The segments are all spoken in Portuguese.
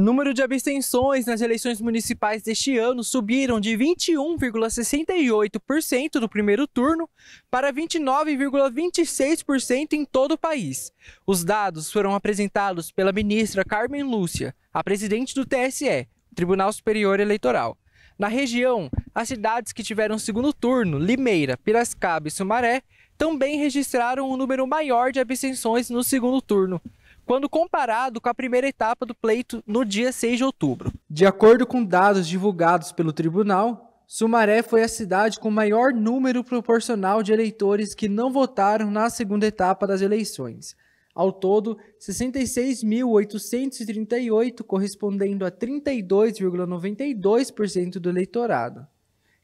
O número de abstenções nas eleições municipais deste ano subiram de 21,68% no primeiro turno para 29,26% em todo o país. Os dados foram apresentados pela ministra Carmen Lúcia, a presidente do TSE, Tribunal Superior Eleitoral. Na região, as cidades que tiveram segundo turno, Limeira, Piracicaba e Sumaré, também registraram um número maior de abstenções no segundo turno, quando comparado com a primeira etapa do pleito no dia 6 de outubro. De acordo com dados divulgados pelo tribunal, Sumaré foi a cidade com maior número proporcional de eleitores que não votaram na segunda etapa das eleições. Ao todo, 66.838, correspondendo a 32,92% do eleitorado.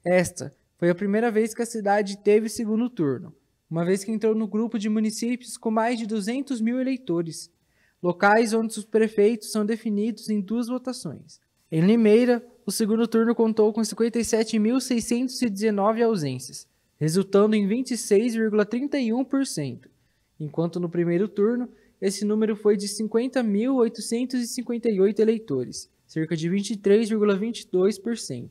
Esta foi a primeira vez que a cidade teve segundo turno, uma vez que entrou no grupo de municípios com mais de 200 mil eleitores, locais onde os prefeitos são definidos em duas votações. Em Limeira, o segundo turno contou com 57.619 ausências, resultando em 26,31%, enquanto no primeiro turno esse número foi de 50.858 eleitores, cerca de 23,22%.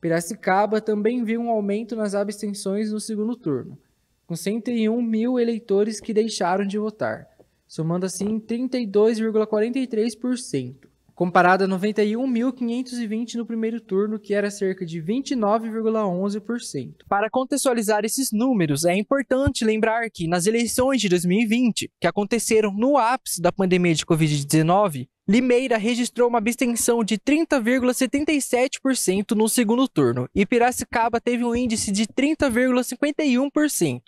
Piracicaba também viu um aumento nas abstenções no segundo turno, com 101 mil eleitores que deixaram de votar, somando assim 32,43%, comparado a 91.520 no primeiro turno, que era cerca de 29,11%. Para contextualizar esses números, é importante lembrar que nas eleições de 2020, que aconteceram no ápice da pandemia de COVID-19, Limeira registrou uma abstenção de 30,77% no segundo turno e Piracicaba teve um índice de 30,51%.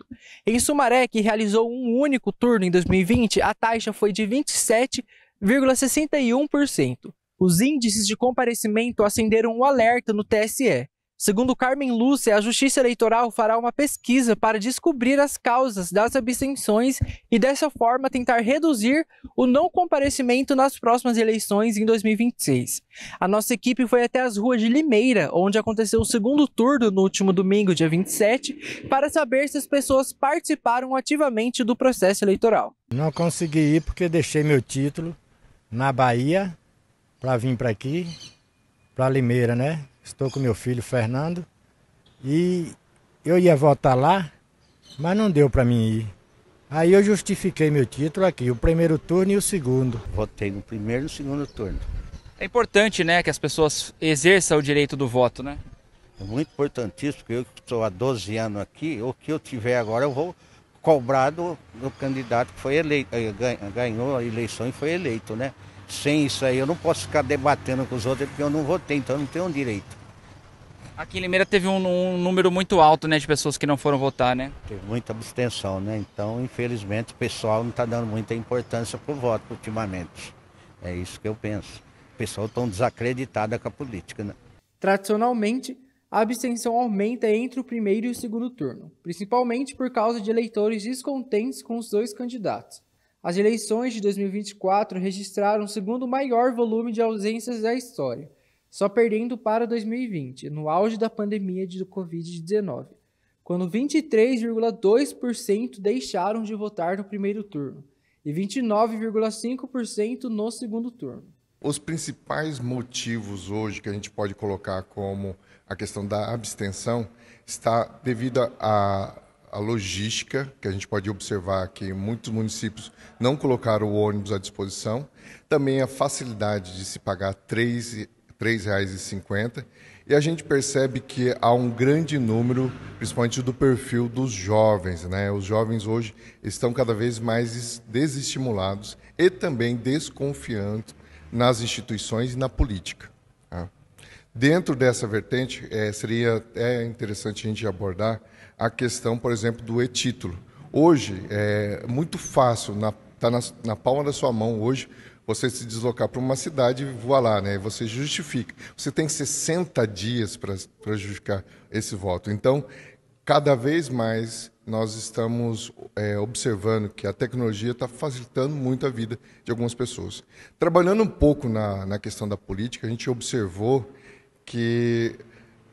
Em Sumaré, que realizou um único turno em 2020, a taxa foi de 27,61%. Os índices de comparecimento acenderam um alerta no TSE. Segundo Carmen Lúcia, a Justiça Eleitoral fará uma pesquisa para descobrir as causas das abstenções e, dessa forma, tentar reduzir o não comparecimento nas próximas eleições em 2026. A nossa equipe foi até as ruas de Limeira, onde aconteceu o segundo turno no último domingo, dia 27, para saber se as pessoas participaram ativamente do processo eleitoral. Não consegui ir porque deixei meu título na Bahia para vir para aqui, para Limeira, né? Estou com meu filho Fernando. E eu ia votar lá, mas não deu para mim ir. Aí eu justifiquei meu título aqui, o primeiro turno e o segundo. Votei no primeiro e no segundo turno. É importante, né, que as pessoas exerçam o direito do voto, né? É muito importantíssimo, porque eu estou há 12 anos aqui, o que eu tiver agora eu vou cobrar do, do candidato que foi eleito, eh, ganhou a eleição e foi eleito, né? Sem isso aí eu não posso ficar debatendo com os outros porque eu não votei, então eu não tenho um direito. Aqui em Limeira teve um, um, número muito alto né, de pessoas que não foram votar, né? Teve muita abstenção, né? Então, infelizmente, o pessoal não está dando muita importância para o voto ultimamente. É isso que eu penso. O pessoal está desacreditado com a política, né? Tradicionalmente, a abstenção aumenta entre o primeiro e o segundo turno, principalmente por causa de eleitores descontentes com os dois candidatos. As eleições de 2024 registraram o segundo maior volume de ausências da história, só perdendo para 2020, no auge da pandemia de Covid-19, quando 23,2% deixaram de votar no primeiro turno e 29,5% no segundo turno. Os principais motivos hoje que a gente pode colocar como a questão da abstenção está devido à logística, que a gente pode observar que muitos municípios não colocaram o ônibus à disposição, também a facilidade de se pagar três R$ 3,50. E a gente percebe que há um grande número, principalmente do perfil dos jovens. Né? Os jovens hoje estão cada vez mais desestimulados e também desconfiando nas instituições e na política. Tá? Dentro dessa vertente, é, seria até interessante a gente abordar a questão, por exemplo, do e-título. Hoje, é muito fácil, está na, tá na, na palma da sua mão hoje, você se deslocar para uma cidade e voar lá, né? Você justifica. Você tem 60 dias para justificar esse voto. Então, cada vez mais nós estamos é, observando que a tecnologia está facilitando muito a vida de algumas pessoas. Trabalhando um pouco na, na questão da política, a gente observou que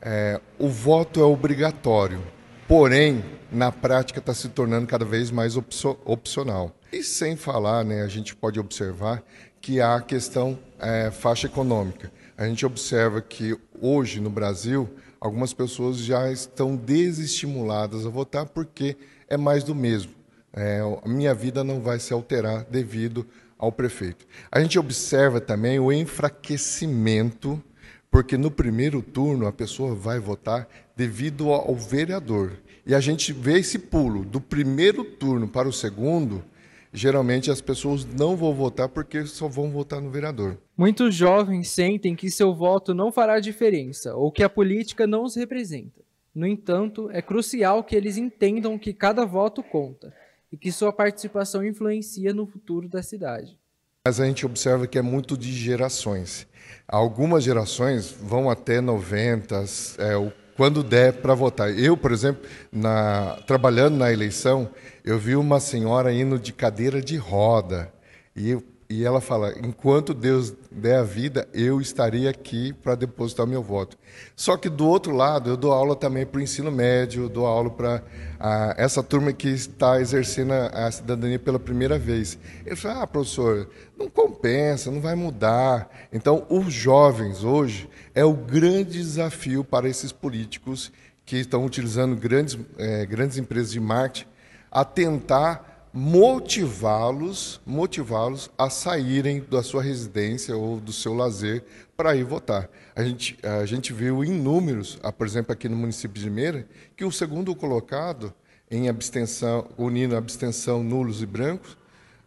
é, o voto é obrigatório, porém, na prática está se tornando cada vez mais opcional. E sem falar, né, a gente pode observar que há a questão é, faixa econômica. A gente observa que hoje no Brasil algumas pessoas já estão desestimuladas a votar porque é mais do mesmo. É, a minha vida não vai se alterar devido ao prefeito. A gente observa também o enfraquecimento, porque no primeiro turno a pessoa vai votar devido ao vereador. E a gente vê esse pulo do primeiro turno para o segundo geralmente as pessoas não vão votar porque só vão votar no vereador. Muitos jovens sentem que seu voto não fará diferença ou que a política não os representa. No entanto, é crucial que eles entendam que cada voto conta e que sua participação influencia no futuro da cidade. Mas a gente observa que é muito de gerações. Algumas gerações vão até 90, é, o quando der para votar. Eu, por exemplo, na, trabalhando na eleição, eu vi uma senhora indo de cadeira de roda. E eu e ela fala: enquanto Deus der a vida, eu estarei aqui para depositar meu voto. Só que do outro lado, eu dou aula também para o ensino médio, dou aula para ah, essa turma que está exercendo a, a cidadania pela primeira vez. Ele fala: ah, professor, não compensa, não vai mudar. Então, os jovens hoje é o grande desafio para esses políticos que estão utilizando grandes, eh, grandes empresas de marketing a tentar motivá-los, motivá-los a saírem da sua residência ou do seu lazer para ir votar. A gente, a gente viu em números, ah, por exemplo, aqui no município de Meira, que o segundo colocado em abstenção, unindo abstenção nulos e brancos,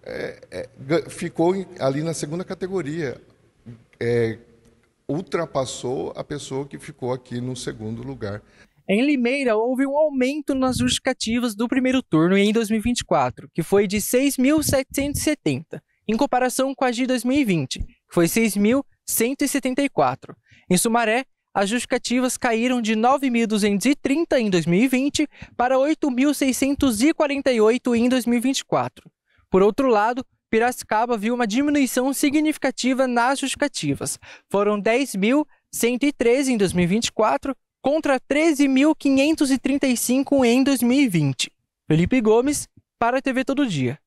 é, é, ficou ali na segunda categoria, é, ultrapassou a pessoa que ficou aqui no segundo lugar. Em Limeira, houve um aumento nas justificativas do primeiro turno em 2024, que foi de 6.770, em comparação com a de 2020, que foi 6.174. Em Sumaré, as justificativas caíram de 9.230 em 2020 para 8.648 em 2024. Por outro lado, Piracicaba viu uma diminuição significativa nas justificativas. Foram 10.113 em 2024 contra 13.535 em 2020. Felipe Gomes, para a TV Todo Dia.